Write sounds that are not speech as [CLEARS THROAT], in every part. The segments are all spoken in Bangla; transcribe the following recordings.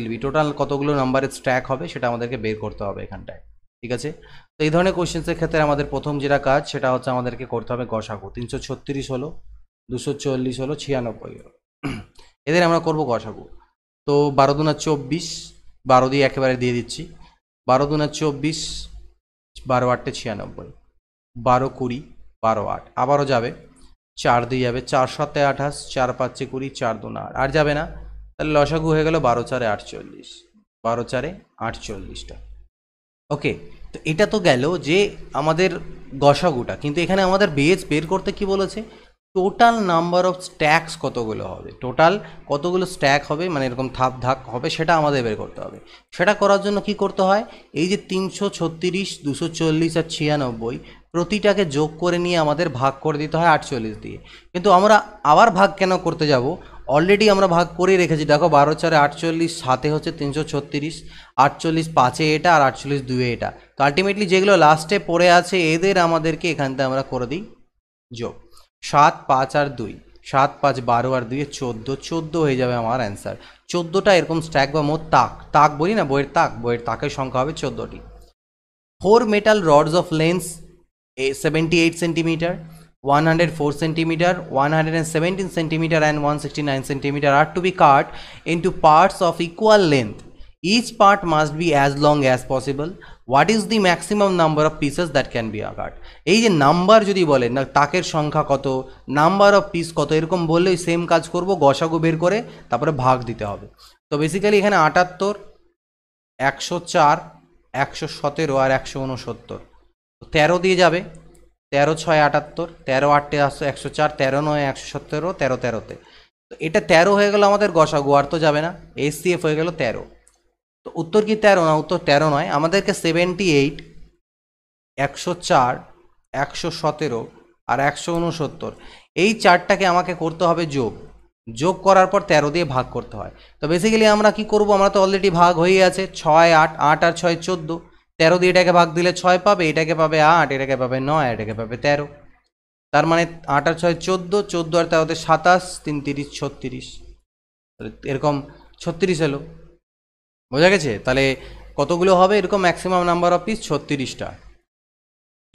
মিলবি টোটাল কতগুলো নাম্বারের স্ট্যাক হবে সেটা আমাদেরকে বের করতে হবে এখানটায় ঠিক আছে তো এই ধরনের কোয়েশ্চেন্সের ক্ষেত্রে আমাদের প্রথম যেটা কাজ সেটা হচ্ছে আমাদেরকে করতে হবে গসাগু তিনশো ছত্রিশ হলো দুশো চল্লিশ হলো ছিয়ানব্বই হলো [CLEARS THROAT] এদের আমরা করব গসাগু তো বারো দুনা চব্বিশ বারো দিয়ে একেবারে দিয়ে দিচ্ছি বারো দুনা চব্বিশ বারো আটটে ছিয়ানব্বই বারো কুড়ি বারো আট আবারও যাবে চার দিয়ে যাবে চার সাতে আঠাশ চার পাঁচে কুড়ি চার দুনা আট আর যাবে না তাহলে লসাগু হয়ে গেল বারো চারে আটচল্লিশ বারো চারে আটচল্লিশটা ওকে তো এটা তো গেল যে আমাদের গসাগুটা কিন্তু এখানে আমাদের বেজ বের করতে কি বলেছে টোটাল নাম্বার অফ স্ট্যাক্স কতগুলো হবে টোটাল কতগুলো স্ট্যাক হবে মানে এরকম ধাপ ধাপ হবে সেটা আমাদের বের করতে হবে সেটা করার জন্য কি করতে হয় এই যে তিনশো ছত্রিশ দুশো চল্লিশ আর ছিয়ানব্বই প্রতিটাকে যোগ করে নিয়ে আমাদের ভাগ করে দিতে হয় আটচল্লিশ দিয়ে কিন্তু আমরা আবার ভাগ কেন করতে যাব অলরেডি আমরা ভাগ করে রেখেছি দেখো বারো চারে আটচল্লিশ সাতে হচ্ছে তিনশো ছত্রিশ আটচল্লিশ পাঁচে এটা আর আটচল্লিশ দুয়ে এটা তো আলটিমেটলি যেগুলো লাস্টে পড়ে আছে এদের আমাদেরকে এখান থেকে আমরা করে দিই যোগ সাত পাঁচ আর দুই সাত পাঁচ বারো আর দুয়ে চোদ্দো চোদ্দো হয়ে যাবে আমার অ্যান্সার চোদ্দোটা এরকম স্ট্যাক বা মোট তাক তাক বলি না বইয়ের তাক বইয়ের তাকের সংখ্যা হবে চোদ্দোটি four metal rods of lengths এ seventy eight centimetre 104 centimeter, 117 centimeter and 169 centimeter are to be cut into parts of equal length. Each part must be as long as possible. What is the maximum number of pieces that can be আকাট এই যে নাম্বার যদি বলেন না তাকের সংখ্যা কত নাম্বার অফ পিস কত এরকম বললেই সেম কাজ করব গসাগু বের করে তারপরে ভাগ দিতে হবে তো বেসিক্যালি এখানে আটাত্তর একশো চার একশো সতেরো আর একশো উনসত্তর তেরো দিয়ে যাবে তেরো ছয় আটাত্তর তেরো আটটে আসছে একশো চার তেরো নয় একশো সতেরো তেরো তেরোতে তো এটা তেরো হয়ে গেল আমাদের গসা গোয়ার তো যাবে না এসসিএফ হয়ে গেল তেরো তো উত্তর কি তেরো না উত্তর তেরো নয় আমাদেরকে সেভেন্টি এইট একশো চার একশো সতেরো আর একশো উনসত্তর এই চারটাকে আমাকে করতে হবে যোগ যোগ করার পর তেরো দিয়ে ভাগ করতে হয় তো বেসিক্যালি আমরা কি করব আমরা তো অলরেডি ভাগ হয়ে আছে ছয় আট আট আর ছয় চোদ্দো তেরো দিয়ে এটাকে ভাগ দিলে ছয় পাবে এটাকে পাবে আট এটাকে পাবে নয় এটাকে পাবে তেরো তার মানে আট আর ছয় চোদ্দো চোদ্দো আর তেরোতে সাতাশ তিন তিরিশ ছত্রিশ এরকম ছত্রিশ এলো বোঝা গেছে তাহলে কতগুলো হবে এরকম ম্যাক্সিমাম নাম্বার অফ পিস ছত্রিশটা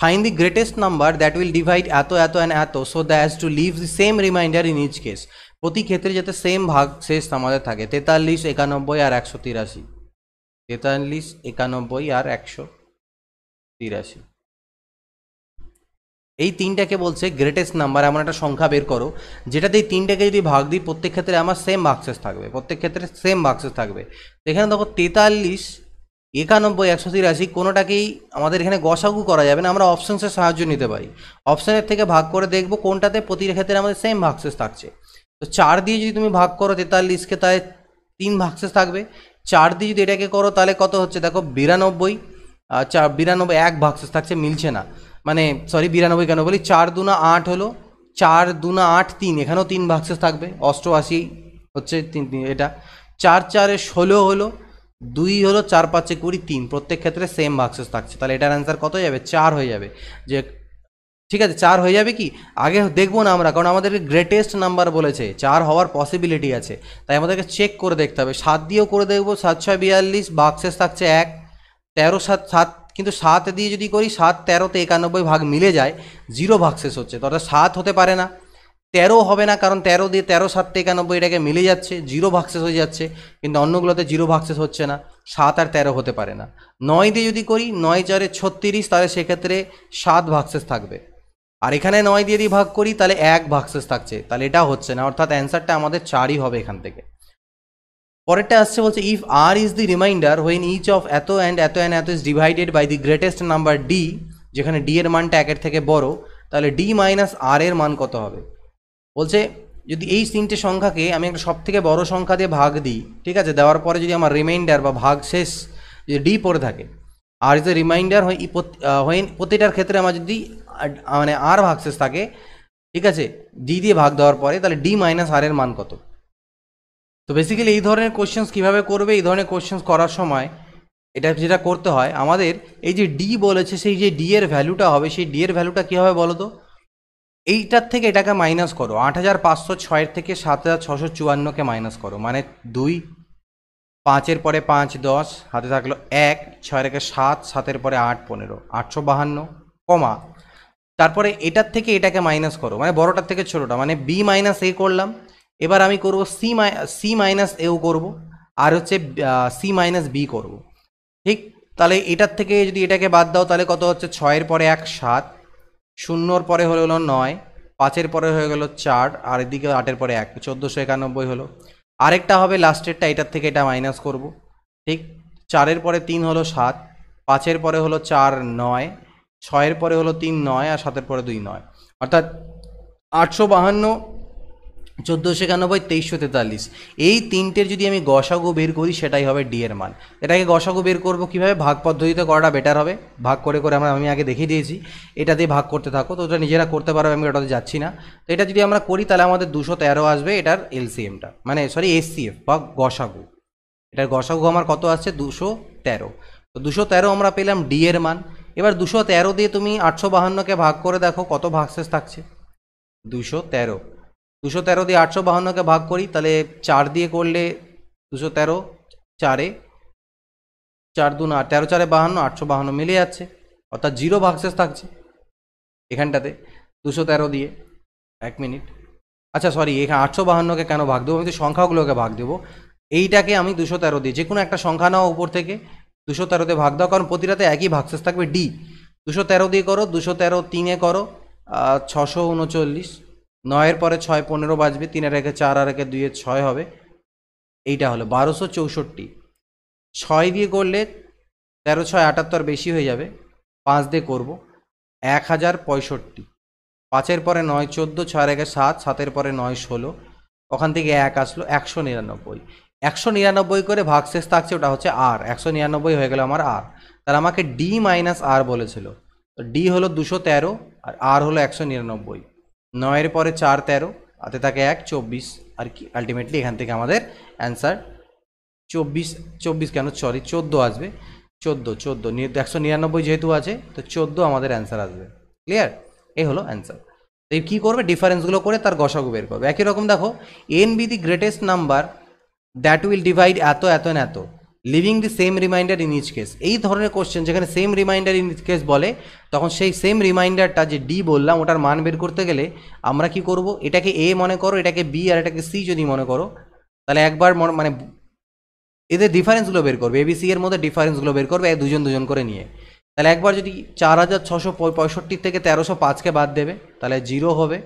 find the greatest number that will divide এত এত অ্যান্ড এত so that's to leave the same remainder in each case প্রতি ক্ষেত্রে যাতে সেম ভাগ শেষ আমাদের থাকে তেতাল্লিশ একানব্বই আর একশো তিরাশি তেতাল্লিশ একানব্বই আর একশো তিরাশি এই তিনটাকে বলছে গ্রেটেস্ট নাম্বার এমন একটা সংখ্যা বের করো যেটাতে এই তিনটাকে যদি ভাগ দিই প্রত্যেক ক্ষেত্রে আমার সেম বাক্সেস থাকবে প্রত্যেক ক্ষেত্রে সেম বাক্সেস থাকবে এখানে দেখো তেতাল্লিশ একানব্বই একশো তিরাশি কোনোটাকেই আমাদের এখানে গসাগু করা যাবে না আমরা অপশানসের সাহায্য নিতে পারি অপশানের থেকে ভাগ করে দেখবো কোনটাতে প্রতিটা ক্ষেত্রে আমাদের সেম বাক্সেস থাকছে তো চার দিয়ে যদি তুমি ভাগ করো তেতাল্লিশকে তাই তিন ভাগসেস থাকবে চার দিয়ে যদি এটাকে করো তাহলে কত হচ্ছে দেখো বিরানব্বই চার বিরানব্বই এক ভাগশেষ থাকছে মিলছে না মানে সরি বিরানব্বই কেন বলি চার দুনা আট হলো চার দুনা আট তিন এখানেও তিন ভাগশেষ থাকবে অষ্টআশি হচ্ছে তিন এটা চার চারে ষোলো হলো দুই হলো চার পাঁচে কুড়ি তিন প্রত্যেক ক্ষেত্রে সেম ভাগশেষ থাকছে তাহলে এটার অ্যান্সার কত যাবে চার হয়ে যাবে যে ঠিক আছে চার হয়ে যাবে কি আগে দেখব না আমরা কারণ আমাদেরকে গ্রেটেস্ট নাম্বার বলেছে চার হওয়ার পসিবিলিটি আছে তাই আমাদেরকে চেক করে দেখতে হবে সাত দিয়েও করে দেখব সাত ছয় বিয়াল্লিশ বাক্সেস থাকছে এক তেরো সাত সাত কিন্তু সাত দিয়ে যদি করি সাত তেরোতে একানব্বই ভাগ মিলে যায় জিরো ভাগশেষ হচ্ছে তো অর্থাৎ সাত হতে পারে না তেরো হবে না কারণ তেরো দিয়ে তেরো থেকে একানব্বই এটাকে মিলে যাচ্ছে জিরো বাক্সেস হয়ে যাচ্ছে কিন্তু অন্যগুলোতে জিরো ভাগশেষ হচ্ছে না সাত আর তেরো হতে পারে না নয় দিয়ে যদি করি নয় চারে ছত্রিশ তাহলে সেক্ষেত্রে সাত ভাগশেষ থাকবে আর এখানে নয় দিয়ে দিয়ে ভাগ করি তাহলে এক ভাগশেষ থাকছে তাহলে এটা হচ্ছে না অর্থাৎ অ্যান্সারটা আমাদের চারই হবে এখান থেকে পরেরটা আসছে বলছে if R is the remainder when each of এত অ্যান্ড এত অ্যান্ড এত is divided by the greatest number D যেখানে ডি এর মানটা একের থেকে বড় তাহলে ডি মাইনাস আর এর মান কত হবে বলছে যদি এই তিনটে সংখ্যাকে আমি একটা সব থেকে বড় সংখ্যা দিয়ে ভাগ দিই ঠিক আছে দেওয়ার পরে যদি আমার রিমাইন্ডার বা ভাগ শেষ যদি ডি পড়ে থাকে আর ইজ এ রিমাইন্ডার হয় হোয়েন প্রতিটার ক্ষেত্রে আমার যদি মানে আর ভাগশেষ থাকে ঠিক আছে ডি দিয়ে ভাগ দেওয়ার পরে তাহলে ডি মাইনাস আর এর মান কত তো বেসিক্যালি এই ধরনের কোশ্চেন্স কীভাবে করবে এই ধরনের কোশ্চেন্স করার সময় এটা যেটা করতে হয় আমাদের এই যে ডি বলেছে সেই যে ডি এর ভ্যালুটা হবে সেই ডি এর ভ্যালুটা কী হবে বলো তো এইটার থেকে এটাকে মাইনাস করো আট হাজার পাঁচশো ছয়ের থেকে সাত হাজার ছশো চুয়ান্নকে মাইনাস করো মানে দুই পাঁচের পরে পাঁচ দশ হাতে থাকলো এক ছয় রেখে সাত সাতের পরে আট পনেরো আটশো বাহান্ন কমা তারপরে এটার থেকে এটাকে মাইনাস করো মানে বড়টার থেকে ছোটোটা মানে বি মাইনাস এ করলাম এবার আমি করব সি মাই সি মাইনাস এও করবো আর হচ্ছে সি মাইনাস বি করবো ঠিক তাহলে এটার থেকে যদি এটাকে বাদ দাও তাহলে কত হচ্ছে ছয়ের পরে এক সাত শূন্যর পরে হলো হলো নয় পাঁচের পরে হয়ে গেলো চার আর এদিকে আটের পরে এক চোদ্দোশো একানব্বই হলো আরেকটা হবে লাস্টেরটা এটার থেকে এটা মাইনাস করব ঠিক চারের পরে তিন হলো সাত পাঁচের পরে হলো চার নয় ছয়ের পরে হলো তিন নয় আর সাতের পরে দুই নয় অর্থাৎ আটশো বাহান্ন চোদ্দোশো একানব্বই তেইশশো তেতাল্লিশ এই তিনটের যদি আমি গসাগু বের করি সেটাই হবে ডি এর মান এটাকে গসাগু বের করবো কীভাবে ভাগ পদ্ধতিতে করাটা বেটার হবে ভাগ করে করে আমরা আমি আগে দেখিয়ে দিয়েছি এটা দিয়ে ভাগ করতে থাকো তো ওটা নিজেরা করতে পারবে আমি ওটাতে যাচ্ছি না তো এটা যদি আমরা করি তাহলে আমাদের দুশো তেরো আসবে এটার এলসিএমটা মানে সরি এসসিএফ বা গসাগু এটার গসাগু আমার কত আসছে দুশো তেরো তো দুশো তেরো আমরা পেলাম ডি এর মান এবার দুশো তেরো দিয়ে তুমি আটশো বাহান্নকে ভাগ করে দেখো কত ভাগশেষ থাকছে দুশো তেরো দুশো তেরো দিয়ে আটশো বাহান্নকে ভাগ করি তাহলে চার দিয়ে করলে দুশো তেরো চারে চার দু না তেরো চারে বাহান্ন আটশো বাহান্ন মিলে যাচ্ছে অর্থাৎ জিরো ভাগশেষ থাকছে এখানটাতে দুশো তেরো দিয়ে এক মিনিট আচ্ছা সরি এখানে আটশো বাহান্নকে কেন ভাগ দেবো আমি তো সংখ্যাগুলোকে ভাগ দেবো এইটাকে আমি দুশো তেরো দিয়ে যে কোনো একটা সংখ্যা নেওয়া উপর থেকে দুশো তেরোতে ভাগ দাও কারণ প্রতিটাতে একই ভাগশেষ থাকবে ডি দুশো তেরো দিয়ে করো দুশো তেরো তিনে করো ছশো উনচল্লিশ নয়ের পরে ছয় পনেরো বাজবে তিনে রেখে চার আর একে দুয়ে ছয় হবে এইটা হলো বারোশো চৌষট্টি ছয় দিয়ে করলে তেরো ছয় আটাত্তর বেশি হয়ে যাবে পাঁচ দিয়ে করব এক হাজার পঁয়ষট্টি পাঁচের পরে নয় চোদ্দো ছয় রেখে সাত সাতের পরে নয় ষোলো ওখান থেকে এক আসলো একশো নিরানব্বই একশো নিরানব্বই করে ভাগশেষ থাকছে ওটা হচ্ছে আর একশো নিরানব্বই হয়ে গেল আমার আর তাহলে আমাকে ডি মাইনাস আর বলেছিল তো ডি হলো দুশো তেরো আর আর হলো একশো নিরানব্বই নয়ের পরে চার তেরো হাতে থাকে এক চব্বিশ আর কি আলটিমেটলি এখান থেকে আমাদের অ্যান্সার চব্বিশ চব্বিশ কেন সরি চোদ্দো আসবে চোদ্দো চোদ্দো একশো নিরানব্বই যেহেতু আছে তো চোদ্দো আমাদের অ্যান্সার আসবে ক্লিয়ার এই হলো অ্যান্সার তো কী করবে ডিফারেন্সগুলো করে তার গসাগু বের করবে একই রকম দেখো N be the greatest number that will divide এত এত এত leaving the same remainder in each case এই ধরনের কোশ্চেন যেখানে same remainder in each case বলে তখন সেই সেম রিমাইন্ডারটা যে ডি বললাম ওটার মান বের করতে গেলে আমরা কি করব এটাকে এ মনে করো এটাকে বি আর এটাকে সি যদি মনে করো তাহলে একবার মানে এদের ডিফারেন্সগুলো বের করবে এবিসি এর মধ্যে ডিফারেন্সগুলো বের করবে দুজন দুজন করে নিয়ে তাহলে একবার যদি চার হাজার ছশো পঁয়ষট্টি থেকে তেরোশো পাঁচকে বাদ দেবে তাহলে জিরো হবে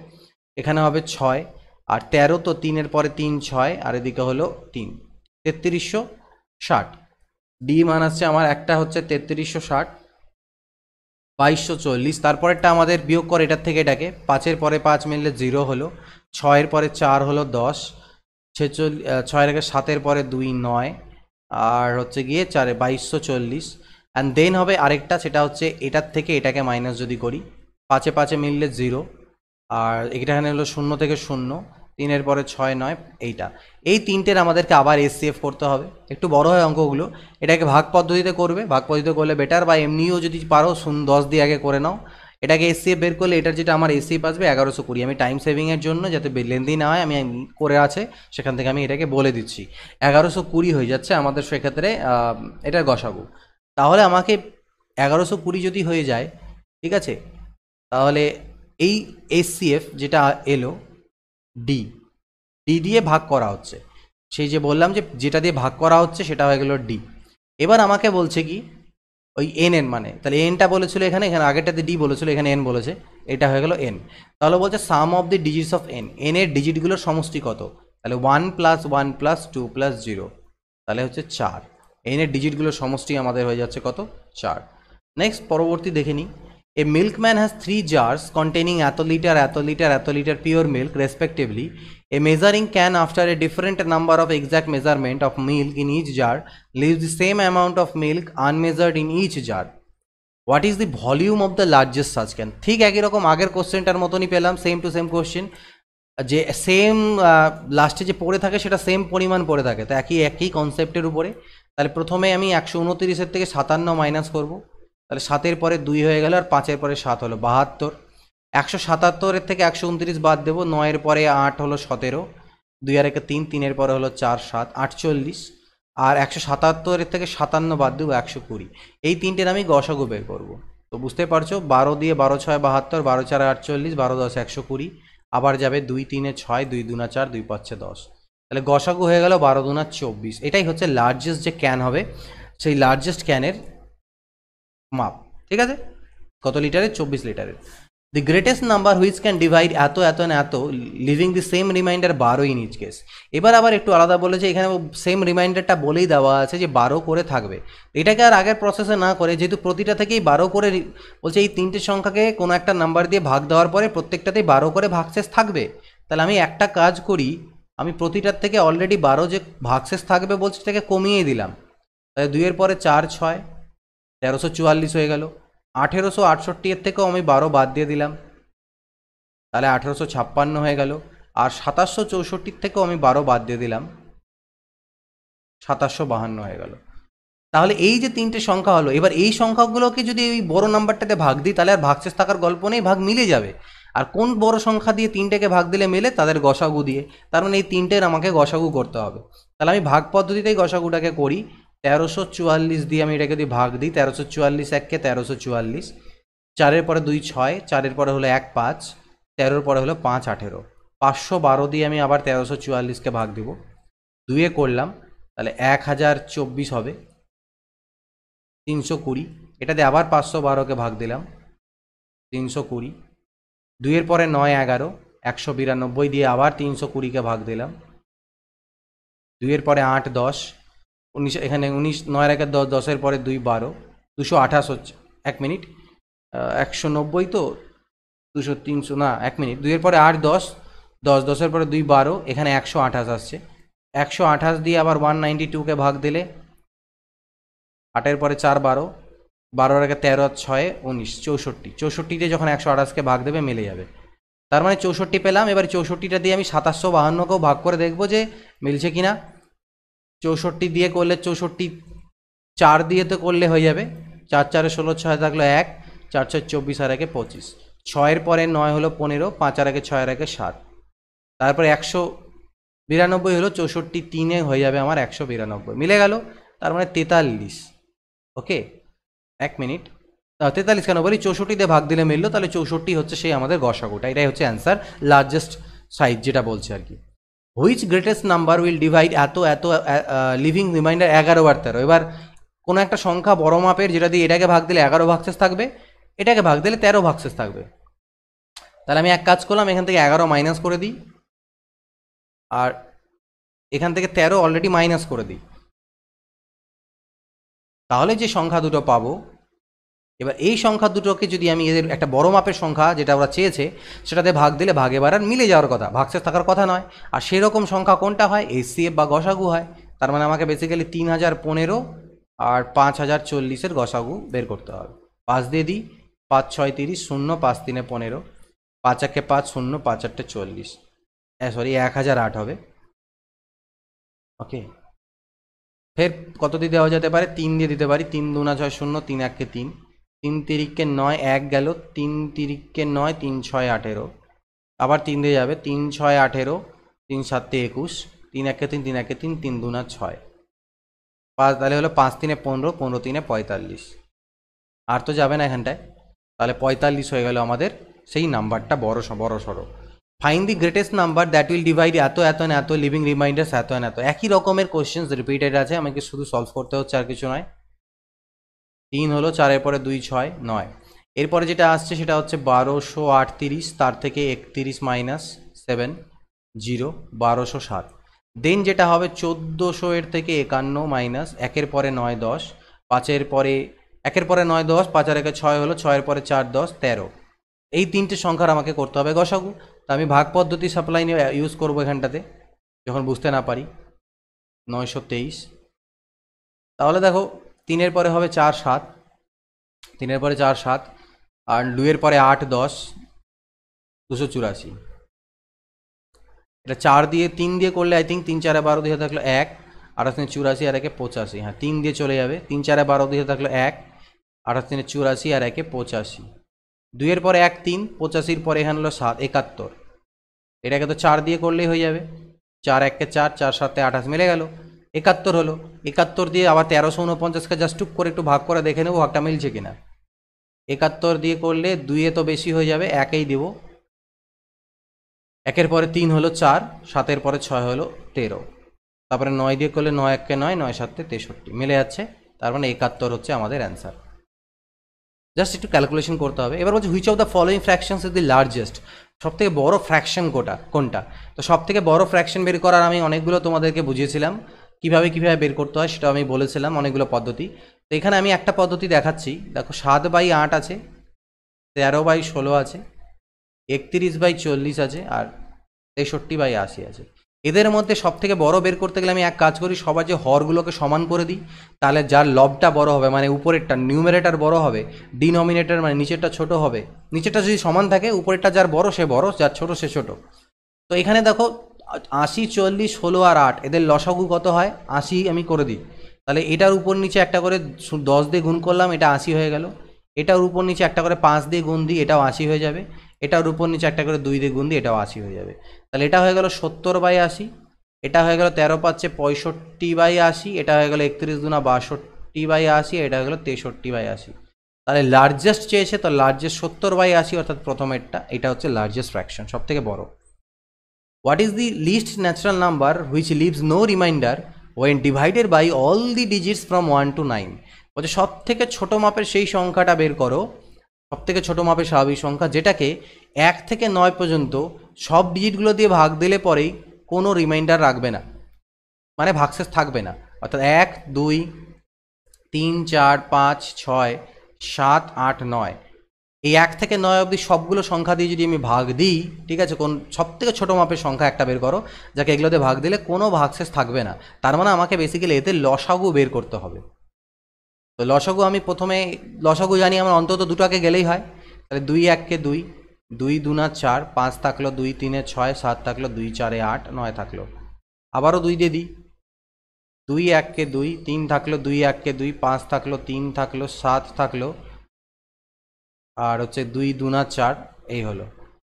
এখানে হবে ছয় আর তেরো তো তিনের পরে তিন ছয় আর এদিকে হলো তিন তেত্রিশশো ষাট ডি মান আছে আমার একটা হচ্ছে তেত্রিশশো ষাট বাইশশো চল্লিশ তারপরেরটা আমাদের বিয়োগ করে এটার থেকে এটাকে পাঁচের পরে পাঁচ মিললে জিরো হলো ছয়ের পরে চার হলো দশ ছেচল্লিশ ছয়ের আগে সাতের পরে দুই নয় আর হচ্ছে গিয়ে চারে বাইশশো চল্লিশ অ্যান্ড দেন হবে আরেকটা সেটা হচ্ছে এটার থেকে এটাকে মাইনাস যদি করি পাঁচে পাঁচে মিললে জিরো আর এখানে হলো শূন্য থেকে শূন্য তিনের পরে ছয় নয় এইটা এই তিনটের আমাদেরকে আবার এসসিএফ করতে হবে একটু বড় হয় অঙ্কগুলো এটাকে ভাগ পদ্ধতিতে করবে ভাগ পদ্ধতিতে করলে বেটার বা এমনিও যদি পারো শূন্য দশ দিয়ে আগে করে নাও এটাকে এসসিএফ বের করলে এটার যেটা আমার এসসিএফ আসবে এগারোশো কুড়ি আমি টাইম সেভিংয়ের জন্য যাতে লেনদেন না হয় আমি করে আছে সেখান থেকে আমি এটাকে বলে দিচ্ছি এগারোশো কুড়ি হয়ে যাচ্ছে আমাদের সেক্ষেত্রে এটা গসাবো তাহলে আমাকে এগারোশো কুড়ি যদি হয়ে যায় ঠিক আছে তাহলে এই এসসিএফ যেটা এলো ডি ডি দিয়ে ভাগ করা হচ্ছে সেই যে বললাম যে যেটা দিয়ে ভাগ করা হচ্ছে সেটা হয়ে গেল ডি এবার আমাকে বলছে কি ওই এন এন মানে তাহলে এনটা বলেছিল এখানে এখানে আগেরটাতে ডি বলেছিল এখানে এন বলেছে এটা হয়ে গেল এন তাহলে বলছে sum of the digits of N N এর ডিজিটগুলোর সমষ্টি কত তাহলে one plus one plus two plus zero তাহলে হচ্ছে চার এন এর ডিজিটগুলোর সমষ্টি আমাদের হয়ে যাচ্ছে কত চার নেক্সট পরবর্তী দেখে নিই A milkman has three jars containing atholiter, atholiter, atholiter pure milk respectively. A measuring can after a different number of exact measurement of milk in each jar leaves the same amount of milk unmeasured in each jar. What is the volume of the largest সার্চ ক্যান ঠিক একই রকম আগের কোশ্চেনটার মতনই পেলাম সেম টু সেম কোশ্চেন যে সেম লাস্টে যে পড়ে থাকে সেটা সেম পরিমাণ পড়ে থাকে তো একই একই কনসেপ্টের উপরে তাহলে প্রথমে আমি একশো উনতিরিশের থেকে সাতান্ন মাইনাস করবো তাহলে সাতের পরে দুই হয়ে গেল আর পাঁচের পরে সাত হলো বাহাত্তর একশো সাতাত্তরের থেকে একশো উনত্রিশ বাদ দেবো নয়ের পরে আট হলো সতেরো দুই আর একে তিন তিনের পরে হলো চার সাত আটচল্লিশ আর একশো সাতাত্তরের থেকে সাতান্ন বাদ দেবো একশো কুড়ি এই তিনটের আমি গসাগু বের করবো তো বুঝতে পারছো বারো দিয়ে বারো ছয় বাহাত্তর বারো চার আটচল্লিশ বারো দশ একশো কুড়ি আবার যাবে দুই তিনে ছয় দুই দুনা চার দুই পাঁচে দশ তাহলে গসাগু হয়ে গেল বারো দুনা চব্বিশ এটাই হচ্ছে লার্জেস্ট যে ক্যান হবে সেই লার্জেস্ট ক্যানের মাপ ঠিক আছে কত লিটারের চব্বিশ লিটারের the greatest number which can divide এত এত এত লিভিং দি সেম রিমাইন্ডার বারো ইন ইচ কেস এবার আবার একটু আলাদা বলেছে এখানে সেম রিমাইন্ডারটা বলেই দেওয়া আছে যে বারো করে থাকবে এটাকে আর আগের প্রসেসে না করে যেহেতু প্রতিটা থেকেই বারো করে বলছে এই তিনটে সংখ্যাকে কোনো একটা নাম্বার দিয়ে ভাগ দেওয়ার পরে প্রত্যেকটাতেই বারো করে ভাগশেষ থাকবে তাহলে আমি একটা কাজ করি আমি প্রতিটার থেকে অলরেডি বারো যে ভাগশেষ থাকবে বলছে সেটাকে কমিয়ে দিলাম তাহলে দুইয়ের পরে চার ছয় তেরোশো চুয়াল্লিশ হয়ে গেল আঠেরোশো আটষট্টি এর থেকেও আমি বারো বাদ দিয়ে দিলাম তাহলে আঠেরোশো ছাপ্পান্ন হয়ে গেল আর সাতাশশো চৌষট্টির থেকেও আমি বারো বাদ দিয়ে দিলাম সাতাশশো বাহান্ন হয়ে গেল তাহলে এই যে তিনটে সংখ্যা হলো এবার এই সংখ্যাগুলোকে যদি ওই বড় নাম্বারটাতে ভাগ দিই তাহলে আর ভাগশেষ থাকার গল্প নেই ভাগ মিলে যাবে আর কোন বড় সংখ্যা দিয়ে তিনটেকে ভাগ দিলে মেলে তাদের গসাগু দিয়ে তার মানে এই তিনটের আমাকে গসাগু করতে হবে তাহলে আমি ভাগ পদ্ধতিতেই গসাগুটাকে করি তেরোশো চুয়াল্লিশ দিয়ে আমি এটাকে যদি ভাগ দিই তেরোশো চুয়াল্লিশ এককে তেরোশো চুয়াল্লিশ চারের পরে দুই ছয় চারের পরে হলো এক পাঁচ তেরোর পরে হলো পাঁচ আঠেরো পাঁচশো বারো দিয়ে আমি আবার তেরোশো চুয়াল্লিশকে ভাগ দিব দুয়ে করলাম তাহলে এক হাজার চব্বিশ হবে তিনশো কুড়ি এটাতে আবার পাঁচশো বারোকে ভাগ দিলাম তিনশো কুড়ি দুইয়ের পরে নয় এগারো একশো বিরানব্বই দিয়ে আবার তিনশো কুড়িকে ভাগ দিলাম দুইয়ের পরে আট দশ উনিশ এখানে উনিশ নয় একের দশ দশের পরে দুই বারো দুশো আঠাশ হচ্ছে এক মিনিট একশো নব্বই তো দুশো তিনশো না এক মিনিট দুইয়ের পরে আট দশ দশ দশের পরে দুই বারো এখানে একশো আঠাশ আসছে একশো আঠাশ দিয়ে আবার ওয়ান নাইনটি টুকে ভাগ দিলে আটের পরে চার বারো বারোর আগে তেরো ছয় উনিশ চৌষট্টি চৌষট্টিতে যখন একশো আঠাশকে ভাগ দেবে মিলে যাবে তার মানে চৌষট্টি পেলাম এবার চৌষট্টিটা দিয়ে আমি সাতাশশো বাহান্নকেও ভাগ করে দেখবো যে মিলছে কি না চৌষট্টি দিয়ে করলে চৌষট্টি চার দিয়ে তো করলে হয়ে যাবে চার চারে ষোলো ছয় থাকলো এক চার ছয় চব্বিশ আর একে পঁচিশ ছয়ের পরে নয় হলো পনেরো পাঁচ আর একে ছয়ের একে সাত তারপরে একশো বিরানব্বই হলো চৌষট্টি তিনে হয়ে যাবে আমার একশো বিরানব্বই মিলে গেল তার মানে তেতাল্লিশ ওকে এক মিনিট তেতাল্লিশ কেন বলি চৌষট্টিতে ভাগ দিলে মিললো তাহলে চৌষট্টি হচ্ছে সেই আমাদের গসাগুটা এটাই হচ্ছে অ্যান্সার লার্জেস্ট সাইজ যেটা বলছে আর কি which greatest number will divide এত এত লিভিং রিমাইন্ডার এগারো বার তেরো এবার কোনো একটা সংখ্যা বড় মাপের যেটা দিয়ে এটাকে ভাগ দিলে এগারো ভাগসেস থাকবে এটাকে ভাগ দিলে তেরো ভাগসেস থাকবে তাহলে আমি এক কাজ করলাম এখান থেকে এগারো মাইনাস করে দিই আর এখান থেকে তেরো অলরেডি মাইনাস করে দিই তাহলে যে সংখ্যা দুটো পাবো এবার এই সংখ্যা দুটোকে যদি আমি এদের একটা বড় মাপের সংখ্যা যেটা ওরা চেয়েছে সেটাতে ভাগ দিলে ভাগে বাড়ার মিলে যাওয়ার কথা ভাগশেষ থাকার কথা নয় আর সেরকম সংখ্যা কোনটা হয় এসিএফ বা গসাগু হয় তার মানে আমাকে বেসিক্যালি তিন হাজার পনেরো আর পাঁচ হাজার চল্লিশের গসাগু বের করতে হবে পাঁচ দিয়ে দিই পাঁচ ছয় তিরিশ শূন্য পাঁচ তিনে পনেরো পাঁচ একে পাঁচ শূন্য পাঁচ আটটে চল্লিশ হ্যাঁ সরি এক হাজার আট হবে ওকে ফের কত দিয়ে দেওয়া যেতে পারে তিন দিয়ে দিতে পারি তিন না ছয় শূন্য তিন এককে তিন তিন তিরিককে নয় এক গেল তিন তিরিককে নয় তিন ছয় আঠেরো আবার তিন দিয়ে যাবে তিন ছয় আঠেরো তিন সাতে একুশ তিন একে তিন তিন একে তিন তিন দুনা ছয় পাঁচ তাহলে হলো পাঁচ তিনে পনেরো পনেরো তিনে পঁয়তাল্লিশ আর তো যাবে না এখানটায় তাহলে পঁয়তাল্লিশ হয়ে গেল আমাদের সেই নাম্বারটা বড় বড় সড়ো find the greatest number that will divide এত এত এত লিভিং রিমাইন্ডার্স এত এত একই রকমের কোয়েশ্চেন্স রিপিটেড আছে আমাকে শুধু সলভ করতে হচ্ছে আর কিছু নয় তিন হলো চারের পরে দুই ছয় নয় এরপরে যেটা আসছে সেটা হচ্ছে বারোশো আটত্রিশ তার থেকে একত্রিশ মাইনাস সেভেন জিরো বারোশো সাত দেন যেটা হবে চোদ্দোশো এর থেকে একান্ন মাইনাস একের পরে নয় দশ পাঁচের পরে একের পরে নয় দশ পাঁচের একে ছয় হলো ছয়ের পরে চার দশ তেরো এই তিনটে সংখ্যার আমাকে করতে হবে গসাগু তো আমি ভাগ পদ্ধতি সাপ্লাই নিয়ে ইউজ করবো এখানটাতে যখন বুঝতে না পারি নয়শো তেইশ তাহলে দেখো তিনের পরে হবে চার সাত তিনের পরে চার সাত আর লুয়ের পরে আট দশ দুশো চুরাশি এটা চার দিয়ে তিন দিয়ে করলে আই থিঙ্ক তিন চারে বারো দিয়ে থাকলো এক আঠাশ তিনে চুরাশি আর একে পঁচাশি হ্যাঁ তিন দিয়ে চলে যাবে তিন চারে বারো দিয়ে থাকলো এক আঠাশ তিনে চুরাশি আর একে পঁচাশি দুইয়ের পরে এক তিন পঁচাশির পরে এখানে হলো সাত একাত্তর এটাকে তো চার দিয়ে করলেই হয়ে যাবে চার এককে চার চার সাতে আঠাশ মিলে গেল একাত্তর হলো একাত্তর দিয়ে আবার তেরোশো উনপঞ্চাশকে জাস্ট টুক করে একটু ভাগ করে দেখে নেবো ভাগটা মিলছে কিনা একাত্তর দিয়ে করলে দুইয়ে তো বেশি হয়ে যাবে একেই দেব একের পরে তিন হলো চার সাতের পরে ছয় হলো তেরো তারপরে নয় দিয়ে করলে নয় এককে নয় নয় সাতকে তেষট্টি মিলে যাচ্ছে তার মানে একাত্তর হচ্ছে আমাদের অ্যান্সার জাস্ট একটু ক্যালকুলেশন করতে হবে এবার বলছে which of the following fractions is the largest সব থেকে বড় ফ্র্যাকশন কোটা কোনটা তো সব থেকে বড় ফ্র্যাকশন বের করার আমি অনেকগুলো তোমাদেরকে বুঝিয়েছিলাম কিভাবে কিভাবে বের করতে হয় সেটাও আমি বলেছিলাম অনেকগুলো পদ্ধতি তো এখানে আমি একটা পদ্ধতি দেখাচ্ছি দেখো সাত বাই আট আছে তেরো বাই ষোলো আছে একত্রিশ বাই চল্লিশ আছে আর তেষট্টি বাই আশি আছে এদের মধ্যে সব থেকে বড় বের করতে গেলে আমি এক কাজ করি সবার যে হরগুলোকে সমান করে দিই তাহলে যার লবটা বড় হবে মানে উপরেরটা নিউমেরেটার বড় হবে ডিনমিনেটার মানে নিচেরটা ছোট হবে নিচেরটা যদি সমান থাকে উপরেরটা যার বড় সে বড় যার ছোট সে ছোট তো এখানে দেখো আশি চল্লিশ ষোলো আর আট এদের লসাগু কত হয় আশি আমি করে দিই তাহলে এটার উপর নিচে একটা করে দশ দিয়ে গুণ করলাম এটা আশি হয়ে গেল এটার উপর নিচে একটা করে পাঁচ দিয়ে গুণ দিই এটাও আশি হয়ে যাবে এটার উপর নিচে একটা করে দুই দিয়ে গুণ দিই এটাও আশি হয়ে যাবে তাহলে এটা হয়ে গেল সত্তর বাই আশি এটা হয়ে গেল তেরো পাচ্ছে পঁয়ষট্টি বাই আশি এটা হয়ে গেল একত্রিশ দুনা বাষট্টি বাই আশি এটা হয়ে গেলো তেষট্টি বাই আশি তাহলে লার্জেস্ট চেয়েছে তো লার্জেস্ট সত্তর বাই আশি অর্থাৎ প্রথমেরটা এটা হচ্ছে লার্জেস্ট ফ্র্যাকশন সব থেকে বড়ো What is the least natural number which leaves no remainder when divided by all the digits from 1 to 9? বলছে সব থেকে ছোটো মাপের সেই সংখ্যাটা বের করো সব থেকে ছোটো মাপের স্বাভাবিক সংখ্যা যেটাকে এক থেকে নয় পর্যন্ত সব ডিজিটগুলো দিয়ে ভাগ দিলে পরেই কোনো রিমাইন্ডার রাখবে না মানে ভাগশেষ থাকবে না অর্থাৎ এক দুই তিন চার পাঁচ ছয় সাত আট নয় এই এক থেকে নয় অবধি সবগুলো সংখ্যা দিয়ে যদি আমি ভাগ দিই ঠিক আছে কোন সব থেকে ছোটো মাপের সংখ্যা একটা বের করো যাকে এগুলোতে ভাগ দিলে কোনো ভাগশেষ থাকবে না তার মানে আমাকে বেসিক্যালি এতে লসাগু বের করতে হবে তো লসাগু আমি প্রথমে লসাগু জানি আমার অন্তত দুটাকে গেলেই হয় তাহলে দুই এককে দুই দুই দুনা চার পাঁচ থাকলো দুই তিনে ছয় সাত থাকলো দুই চারে আট নয় থাকলো আবারও দুই দিয়ে দিই দুই এককে দুই তিন থাকলো দুই এককে দুই পাঁচ থাকলো তিন থাকলো সাত থাকলো আর হচ্ছে দুই দুনা চার এই হলো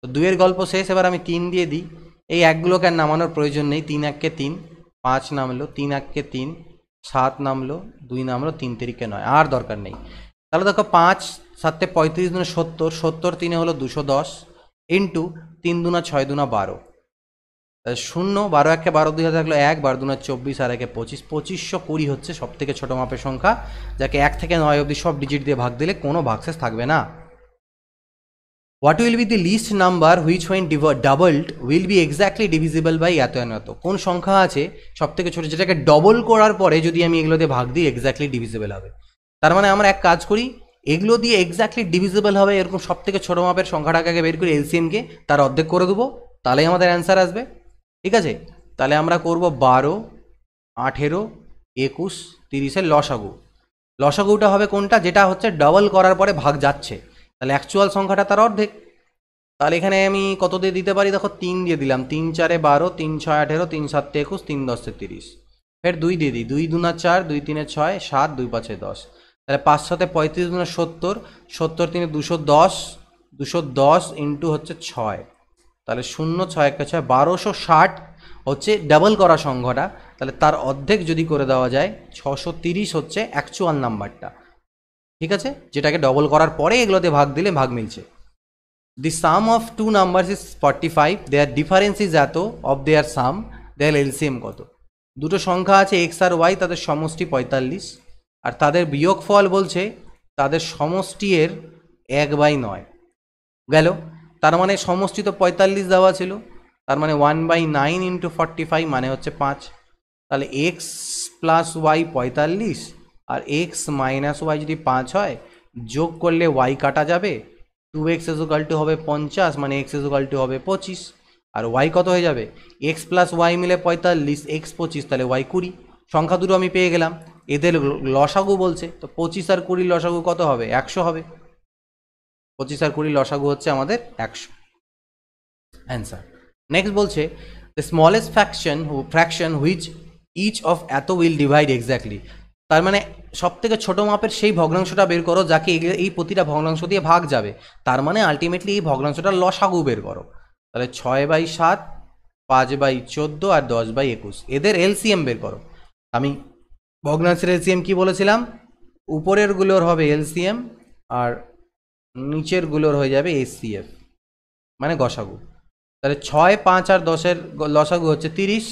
তো দুইয়ের গল্প শেষ এবার আমি তিন দিয়ে দিই এই একগুলোকে আর নামানোর প্রয়োজন নেই তিন এককে তিন পাঁচ নামলো তিন এককে তিন সাত নামলো দুই নামলো তিন তিরিকে নয় আর দরকার নেই তাহলে দেখো পাঁচ সাতে পঁয়ত্রিশ দুনে সত্তর সত্তর তিনে হলো দুশো দশ ইন্টু তিন দুনা ছয় দুনা বারো শূন্য বারো একে বারো দুই হাজার থাকলো এক বারো দুনা চব্বিশ আর একে পঁচিশ পঁচিশশো কুড়ি হচ্ছে সব থেকে ছোটো মাপের সংখ্যা যাকে এক থেকে নয় অবধি সব ডিজিট দিয়ে ভাগ দিলে কোনো ভাগশেষ থাকবে না what will be the least number which when doubled will be exactly divisible by এত এত কোন সংখ্যা আছে সব থেকে ছোটো যেটাকে ডবল করার পরে যদি আমি এগুলোতে ভাগ দিই এক্স্যাক্টলি ডিভিজিবল হবে তার মানে আমরা এক কাজ করি এগুলো দিয়ে এক্স্যাক্টলি ডিভিজিবল হবে এরকম সব থেকে ছোটো মাপের সংখ্যাটাকে আগে বের করি এলসিএমকে তার অর্ধেক করে দেবো তাহলেই আমাদের অ্যান্সার আসবে ঠিক আছে তাহলে আমরা করব বারো আঠেরো একুশ তিরিশের লসাগু লসাগুটা হবে কোনটা যেটা হচ্ছে ডবল করার পরে ভাগ যাচ্ছে তাহলে অ্যাকচুয়াল সংখ্যাটা তার অর্ধেক তাহলে এখানে আমি কত দিয়ে দিতে পারি দেখো তিন দিয়ে দিলাম তিন চারে বারো তিন ছয় আঠেরো তিন সাতটে একুশ তিন দশে তিরিশ ফের দুই দিয়ে দিই দুই দুনা চার দুই তিনে ছয় সাত দুই পাঁচে দশ তাহলে পাঁচ সাথে পঁয়ত্রিশ দুনা সত্তর সত্তর তিনে দুশো দশ দুশো দশ ইন্টু হচ্ছে ছয় তাহলে শূন্য ছয় একটা ছয় বারোশো ষাট হচ্ছে ডাবল করা সংখ্যাটা তাহলে তার অর্ধেক যদি করে দেওয়া যায় ছশো তিরিশ হচ্ছে অ্যাকচুয়াল নাম্বারটা ঠিক আছে যেটাকে ডবল করার পরে এগুলোতে ভাগ দিলে ভাগ মিলছে the sum of two numbers is forty five their difference is এত of their sum their LCM কত দুটো সংখ্যা আছে এক্স আর ওয়াই তাদের সমষ্টি পঁয়তাল্লিশ আর তাদের বিয়োগ ফল বলছে তাদের সমষ্টি এর এক বাই নয় গেল তার মানে সমষ্টি তো পঁয়তাল্লিশ দেওয়া ছিল তার মানে one by nine into forty five মানে হচ্ছে পাঁচ তাহলে এক্স প্লাস ওয়াই পঁয়তাল্লিশ আর এক্স মাইনাস ওয়াই যদি পাঁচ হয় যোগ করলে ওয়াই কাটা যাবে টু এক্স এজোকাল টু হবে পঞ্চাশ মানে এক্স এজোকাল টু হবে পঁচিশ আর ওয়াই কত হয়ে যাবে এক্স প্লাস ওয়াই মিলে পঁয়তাল্লিশ এক্স পঁচিশ তাহলে ওয়াই কুড়ি সংখ্যা দুটো আমি পেয়ে গেলাম এদের লসাগু বলছে তো পঁচিশ আর কুড়ির লসাগু কত হবে একশো হবে পঁচিশ আর কুড়ির লসাগু হচ্ছে আমাদের একশো অ্যান্সার নেক্সট বলছে the smallest faction fraction which each of এত উইল ডিভাইড এক্স্যাক্টলি তার মানে সব থেকে ছোটো মাপের সেই ভগ্নাংশটা বের করো যাকে এই প্রতিটা ভগ্নাংশ দিয়ে ভাগ যাবে তার মানে আলটিমেটলি এই ভগ্নাংশটা লসাগু বের করো তাহলে ছয় বাই সাত পাঁচ বাই চোদ্দো আর দশ বাই একুশ এদের এলসিএম বের করো আমি ভগ্নাংশের এলসিএম কি বলেছিলাম উপরেরগুলোর হবে এলসিএম আর নিচের গুলোর হয়ে যাবে এসসিএফ মানে গসাগু তাহলে ছয় পাঁচ আর দশের লসাগু হচ্ছে তিরিশ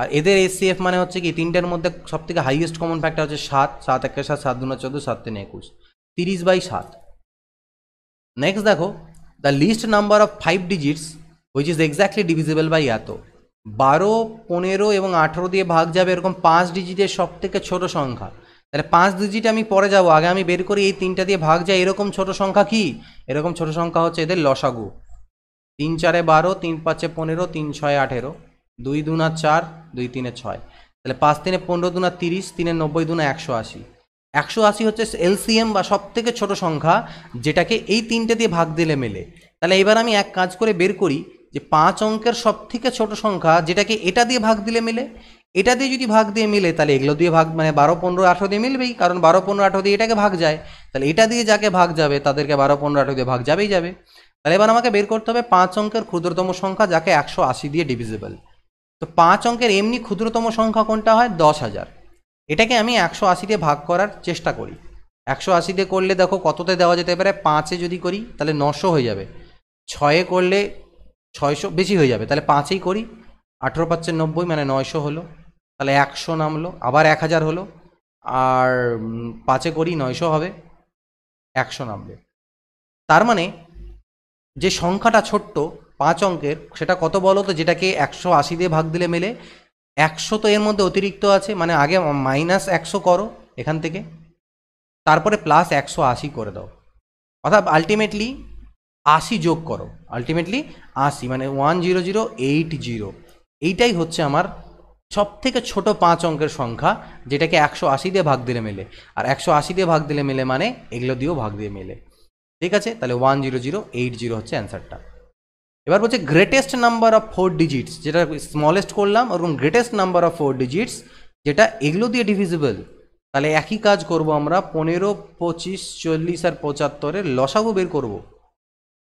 আর এদের এসসিএফ মানে হচ্ছে কি তিনটের মধ্যে সব থেকে হাইয়েস্ট কমন ফ্যাক্টর হচ্ছে সাত সাত একে সাত সাত দুনা চোদ্দো সাত তিন একুশ তিরিশ বাই সাত নেক্সট দেখো the least number of five digits which is exactly divisible by এত বারো পনেরো এবং আঠেরো দিয়ে ভাগ যাবে এরকম পাঁচ ডিজিটের সব থেকে ছোটো সংখ্যা তাহলে পাঁচ ডিজিট আমি পরে যাব আগে আমি বের করি এই তিনটা দিয়ে ভাগ যায় এরকম ছোট সংখ্যা কি এরকম ছোট সংখ্যা হচ্ছে এদের লসাগু তিন চারে বারো তিন পাঁচে পনেরো তিন ছয় আঠেরো দুই দুনা চার দুই তিনে ছয় তাহলে পাঁচ তিনে পনেরো দুনা তিরিশ তিনে নব্বই দুনা একশো আশি একশো আশি হচ্ছে এলসিএম বা সব থেকে ছোটো সংখ্যা যেটাকে এই তিনটে দিয়ে ভাগ দিলে মেলে তাহলে এবার আমি এক কাজ করে বের করি যে পাঁচ অঙ্কের সব থেকে ছোটো সংখ্যা যেটাকে এটা দিয়ে ভাগ দিলে মেলে এটা দিয়ে যদি ভাগ দিয়ে মিলে তাহলে এগুলো দিয়ে ভাগ মানে বারো পনেরো আঠেরো দিয়ে মিলবেই কারণ বারো পনেরো আঠেরো দিয়ে এটাকে ভাগ যায় তাহলে এটা দিয়ে যাকে ভাগ যাবে তাদেরকে বারো পনেরো আঠেরো দিয়ে ভাগ যাবেই যাবে তাহলে এবার আমাকে বের করতে হবে পাঁচ অঙ্কের ক্ষুদ্রতম সংখ্যা যাকে একশো আশি দিয়ে ডিভিজেবল তো পাঁচ অঙ্কের এমনি ক্ষুদ্রতম সংখ্যা কোনটা হয় দশ হাজার এটাকে আমি একশো আশিতে ভাগ করার চেষ্টা করি একশো আশিতে করলে দেখো কততে দেওয়া যেতে পারে পাঁচে যদি করি তাহলে নশো হয়ে যাবে ছয়ে করলে ছয়শো বেশি হয়ে যাবে তাহলে পাঁচেই করি আঠেরো পাঁচ নব্বই মানে নয়শো হলো তাহলে একশো নামলো আবার এক হাজার হলো আর পাঁচে করি নয়শো হবে একশো নামবে তার মানে যে সংখ্যাটা ছোট্ট পাঁচ অঙ্কের সেটা কত বলো তো যেটাকে একশো আশি দিয়ে ভাগ দিলে মেলে একশো তো এর মধ্যে অতিরিক্ত আছে মানে আগে মাইনাস একশো করো এখান থেকে তারপরে প্লাস একশো আশি করে দাও অর্থাৎ আলটিমেটলি আশি যোগ করো আলটিমেটলি আশি মানে one zero zero eight zero এইটাই হচ্ছে আমার সব থেকে ছোটো পাঁচ অঙ্কের সংখ্যা যেটাকে একশো আশি দিয়ে ভাগ দিলে মেলে আর একশো আশি দিয়ে ভাগ দিলে মেলে মানে এগুলো দিয়েও ভাগ দিয়ে মেলে ঠিক আছে তাহলে one zero zero eight zero হচ্ছে অ্যান্সারটা এবার বলছে greatest number of four digits যেটা স্মলেস্ট করলাম ওরকম greatest number of four digits যেটা এগুলো দিয়ে ডিভিজিবল তাহলে একই কাজ করব আমরা পনেরো পঁচিশ চল্লিশ আর পঁচাত্তরের লসাগু বের করব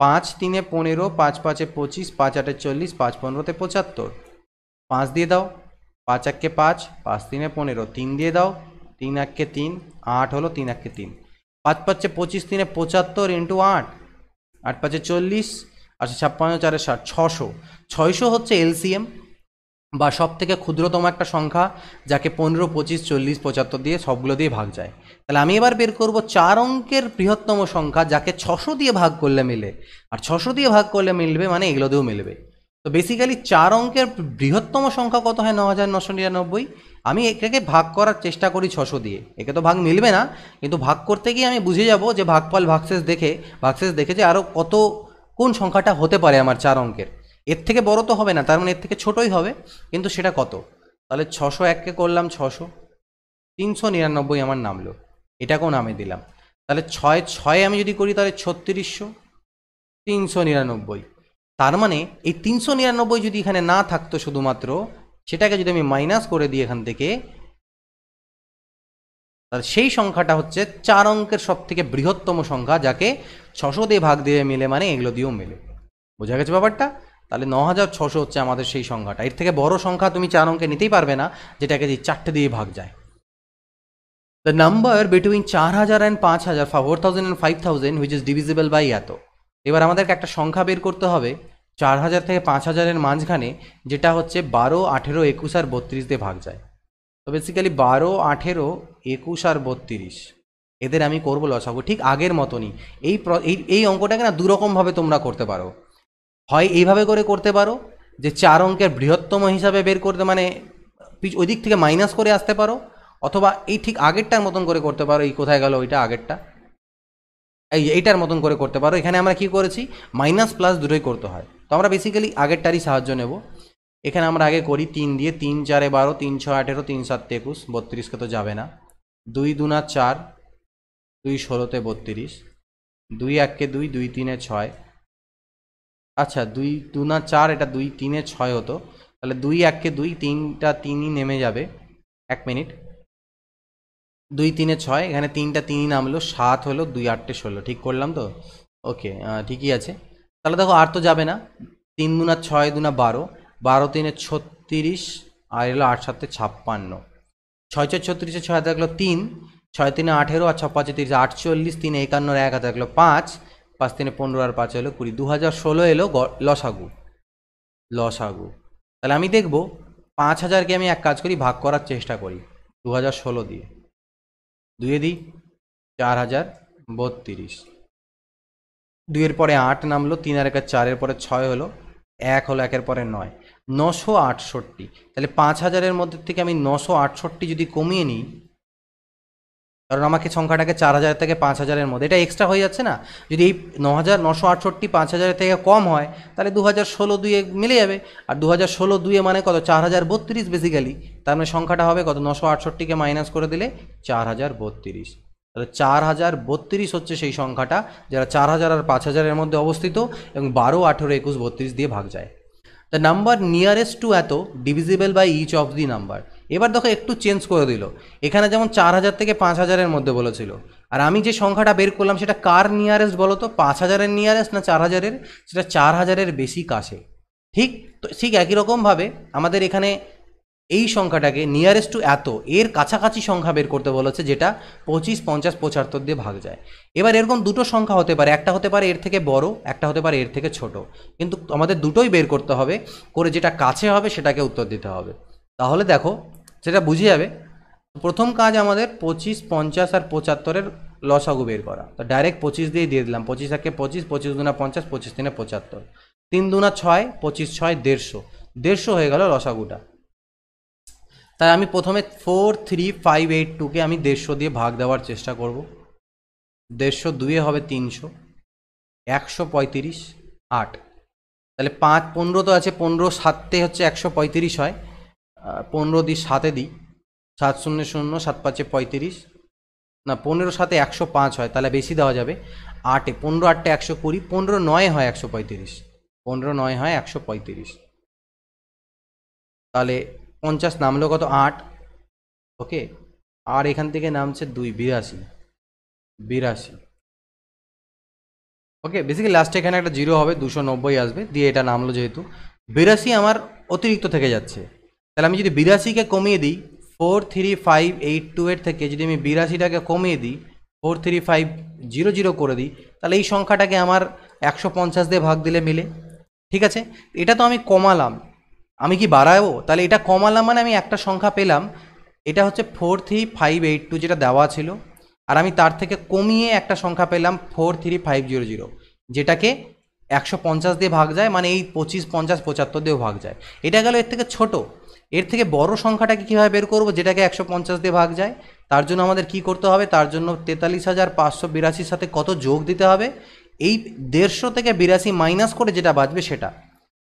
পাঁচ তিনে পনেরো পাঁচ পাঁচে পঁচিশ পাঁচ আটে চল্লিশ পাঁচ পনেরোতে পঁচাত্তর পাঁচ দিয়ে দাও পাঁচ এককে পাঁচ পাঁচ তিনে পনেরো তিন দিয়ে দাও তিন এককে তিন আট হলো তিন এককে তিন পাঁচ পাঁচে পঁচিশ তিনে পঁচাত্তর ইন্টু আট আট পাঁচে চল্লিশ আচ্ছা ছাপ্পান্ন চারে ষাট ছশো ছয়শো হচ্ছে এলসিএম বা সব থেকে ক্ষুদ্রতম একটা সংখ্যা যাকে পনেরো পঁচিশ চল্লিশ পঁচাত্তর দিয়ে সবগুলো দিয়ে ভাগ যায় তাহলে আমি এবার বের করব চার অঙ্কের বৃহত্তম সংখ্যা যাকে ছশো দিয়ে ভাগ করলে মিলে আর ছশো দিয়ে ভাগ করলে মিলবে মানে এগুলো দিয়েও মিলবে তো বেসিক্যালি চার অঙ্কের বৃহত্তম সংখ্যা কত হয় ন হাজার নশো নিরানব্বই আমি এটাকে ভাগ করার চেষ্টা করি ছশো দিয়ে একে তো ভাগ মিলবে না কিন্তু ভাগ করতে গিয়ে আমি বুঝে যাব যে ভাগফল ভাগশেষ দেখে ভাগশেষ দেখে যে আরও কত কোন সংখ্যাটা হতে পারে আমার চার অঙ্কের এর থেকে বড় তো হবে না তার মানে এর থেকে ছোটই হবে কিন্তু সেটা কত তাহলে ছশো এককে করলাম ছশো তিনশো নিরানব্বই আমার নামলো এটাকেও নামে দিলাম তাহলে ছয় ছয় আমি যদি করি তাহলে ছত্রিশশো তিনশো নিরানব্বই তার মানে এই তিনশো নিরানব্বই যদি এখানে না থাকতো শুধুমাত্র সেটাকে যদি আমি মাইনাস করে দিই এখান থেকে তাহলে সেই সংখ্যাটা হচ্ছে চার অঙ্কের সব থেকে বৃহত্তম সংখ্যা যাকে ছশো দিয়ে ভাগ দিয়ে মিলে মানে এগুলো দিয়েও মেলে বোঝা গেছে ব্যাপারটা তাহলে ন হাজার ছশো হচ্ছে আমাদের সেই সংখ্যাটা এর থেকে বড় সংখ্যা তুমি চার অঙ্কে নিতেই পারবে না যেটাকে যে চারটে দিয়ে ভাগ যায় দ্য নাম্বার বিটুইন চার হাজার অ্যান্ড পাঁচ হাজার four thousand and five thousand which is divisible by এত এবার আমাদেরকে একটা সংখ্যা বের করতে হবে চার হাজার থেকে পাঁচ হাজারের মাঝখানে যেটা হচ্ছে বারো আঠেরো একুশ আর বত্রিশ দিয়ে ভাগ যায় বেসিক্যালি বারো আঠেরো একুশ আর বত্রিশ এদের আমি করবো লসাগু ঠিক আগের মতনই এই এই অঙ্কটাকে না দুরকমভাবে তোমরা করতে পারো হয় এইভাবে করে করতে পারো যে চার অঙ্কের বৃহত্তম হিসাবে বের করতে মানে ওই দিক থেকে মাইনাস করে আসতে পারো অথবা এই ঠিক আগেরটার মতন করে করতে পারো এই কোথায় গেল ওইটা আগেরটা এই এইটার মতন করে করতে পারো এখানে আমরা কি করেছি মাইনাস প্লাস দুটোই করতে হয় তো আমরা বেসিক্যালি আগেরটারই সাহায্য নেব এখানে আমরা আগে করি তিন দিয়ে তিন চারে বারো তিন ছয় আঠেরো তিন সাত একুশ বত্রিশকে তো যাবে না দুই দুনা চার দুই ষোলোতে বত্রিশ দুই এককে দুই দুই তিনে ছয় আচ্ছা দুই দুনা চার এটা দুই তিনে ছয় হতো তাহলে দুই এককে দুই তিনটা তিনই নেমে যাবে এক মিনিট দুই তিনে ছয় এখানে তিনটা তিনই নামলো সাত হলো দুই আটটে ষোলো ঠিক করলাম তো ওকে ঠিকই আছে তাহলে দেখো আর তো যাবে না তিন দুনা ছয় দুনা বারো বারো তিনে ছত্রিশ আর এলো আট সাতে ছাপ্পান্ন ছয় ছয় ছত্রিশে ছয় থাকলো তিন ছয় তিনে আঠেরো আর পাঁচে তিরিশ আটচল্লিশ তিনে একান্নর এক থাকলো পাঁচ পাঁচ তিনে পনেরো আর পাঁচ হলো কুড়ি দু হাজার ষোলো এলো লসাগু লসাগু তাহলে আমি দেখব পাঁচ হাজারকে আমি এক কাজ করি ভাগ করার চেষ্টা করি দু হাজার ষোলো দিয়ে দুয়ে দিই চার হাজার বত্রিশ দুইয়ের পরে আট নামলো তিন আর একের চারের পরে ছয় হলো এক হলো একের পরে নয় নশো আটষট্টি তাহলে পাঁচ হাজারের মধ্যে থেকে আমি নশো আটষট্টি যদি কমিয়ে নিই কারণ আমাকে সংখ্যাটাকে চার হাজার থেকে পাঁচ হাজারের মধ্যে এটা এক্সট্রা হয়ে যাচ্ছে না যদি এই ন হাজার নশো আটষট্টি পাঁচ হাজারের থেকে কম হয় তাহলে দু হাজার ষোলো দুয়ে মিলে যাবে আর দু হাজার ষোলো দুয়ে মানে কত চার হাজার বত্রিশ বেসিক্যালি তার মানে সংখ্যাটা হবে কত নশো আটষট্টিকে মাইনাস করে দিলে চার হাজার বত্রিশ তাহলে চার হাজার বত্রিশ হচ্ছে সেই সংখ্যাটা যারা চার হাজার আর পাঁচ হাজারের মধ্যে অবস্থিত এবং বারো আঠেরো একুশ বত্রিশ দিয়ে ভাগ যায় দ্য নাম্বার নিয়ারেস্ট টু এত divisible by each of the number এবার দেখো একটু চেঞ্জ করে দিল এখানে যেমন চার হাজার থেকে পাঁচ হাজারের মধ্যে বলেছিল আর আমি যে সংখ্যাটা বের করলাম সেটা কার নিয়ারেস্ট বলো তো পাঁচ হাজারের নিয়ারেস্ট না চার হাজারের সেটা চার হাজারের বেশি কাছে ঠিক তো ঠিক একই রকমভাবে আমাদের এখানে এই সংখ্যাটাকে নিয়ারেস্ট টু এত এর কাছাকাছি সংখ্যা বের করতে বলেছে যেটা পঁচিশ পঞ্চাশ পঁচাত্তর দিয়ে ভাগ যায় এবার এরকম দুটো সংখ্যা হতে পারে একটা হতে পারে এর থেকে বড় একটা হতে পারে এর থেকে ছোট কিন্তু আমাদের দুটোই বের করতে হবে করে যেটা কাছে হবে সেটাকে উত্তর দিতে হবে তাহলে দেখো সেটা বুঝে যাবে প্রথম কাজ আমাদের পঁচিশ পঞ্চাশ আর পঁচাত্তরের লসাগু বের করা তো ডাইরেক্ট পঁচিশ দিয়ে দিয়ে দিলাম পঁচিশ একে পঁচিশ পঁচিশ দুনা পঞ্চাশ পঁচিশ দিনে পঁচাত্তর তিন দুনা ছয় পঁচিশ ছয় দেড়শো দেড়শো হয়ে গেল লসাগুটা তাই আমি প্রথমে ফোর থ্রি ফাইভ এইট টুকে আমি দেড়শো দিয়ে ভাগ দেওয়ার চেষ্টা করব দেড়শো দুয়ে হবে তিনশো একশো পঁয়ত্রিশ আট তাহলে পাঁচ পনেরো তো আছে পনেরো সাতে হচ্ছে একশো পঁয়ত্রিশ হয় পনেরো দিই সাতে দিই সাত শূন্য শূন্য সাত পাঁচে পঁয়ত্রিশ না পনেরো সাথে একশো পাঁচ হয় তাহলে বেশি দেওয়া যাবে আটে পনেরো আটটা একশো কুড়ি পনেরো নয় হয় একশো পঁয়ত্রিশ পনেরো নয় হয় একশো পঁয়ত্রিশ তাহলে পঞ্চাশ নামলো কত আট ওকে আর এখান থেকে নামছে দুই বিরাশি বিরাশি ওকে বেসিক্যালি লাস্টে এখানে একটা জিরো হবে দুশো নব্বই আসবে দিয়ে এটা নামলো যেহেতু বিরাশি আমার অতিরিক্ত থেকে যাচ্ছে তাহলে আমি যদি বিরাশিকে কমিয়ে দিই four three five eight two eight থেকে যদি আমি বিরাশিটাকে কমিয়ে দিই four three five zero zero করে দিই তাহলে এই সংখ্যাটাকে আমার একশো পঞ্চাশ দিয়ে ভাগ দিলে মিলে ঠিক আছে এটা তো আমি কমালাম আমি কি বাড়াবো তাহলে এটা কমালাম মানে আমি একটা সংখ্যা পেলাম এটা হচ্ছে four three five eight two যেটা দেওয়া ছিল আর আমি তার থেকে কমিয়ে একটা সংখ্যা পেলাম four three five zero zero যেটাকে একশো পঞ্চাশ দিয়ে ভাগ যায় মানে এই পঁচিশ পঞ্চাশ পঁচাত্তর দিয়েও ভাগ যায় এটা গেল এর থেকে ছোট এর থেকে বড় সংখ্যাটাকে কীভাবে বের করব যেটাকে একশো পঞ্চাশ দিয়ে ভাগ যায় তার জন্য আমাদের কি করতে হবে তার জন্য তেতাল্লিশ হাজার পাঁচশো বিরাশির সাথে কত যোগ দিতে হবে এই দেড়শো থেকে বিরাশি মাইনাস করে যেটা বাঁচবে সেটা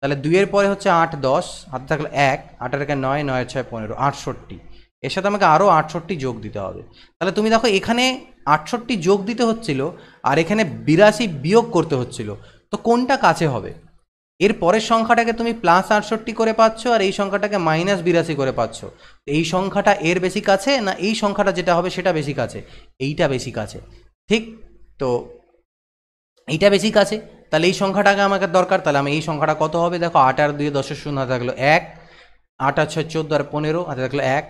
তাহলে দুইয়ের পরে হচ্ছে আট দশ হাতে থাকলে এক আট একে নয় নয় ছয় পনেরো আটষট্টি এর সাথে আমাকে আরও আটষট্টি যোগ দিতে হবে তাহলে তুমি দেখো এখানে আটষট্টি যোগ দিতে হচ্ছিল আর এখানে বিরাশি বিয়োগ করতে হচ্ছিল তো কোনটা কাছে হবে এর পরের সংখ্যাটাকে তুমি প্লাস আটষট্টি করে পাচ্ছ আর এই সংখ্যাটাকে মাইনাস বিরাশি করে পাচ্ছ এই সংখ্যাটা এর বেশি কাছে না এই সংখ্যাটা যেটা হবে সেটা বেশি কাছে এইটা বেশি কাছে ঠিক তো এইটা বেশি কাছে তাহলে এই সংখ্যাটাকে আমাকে দরকার তাহলে আমি এই সংখ্যাটা কত হবে দেখো আট আর দুই দশের শূন্য হাতে থাকলো এক আট আর ছয় চোদ্দো আর পনেরো হাতে থাকলো এক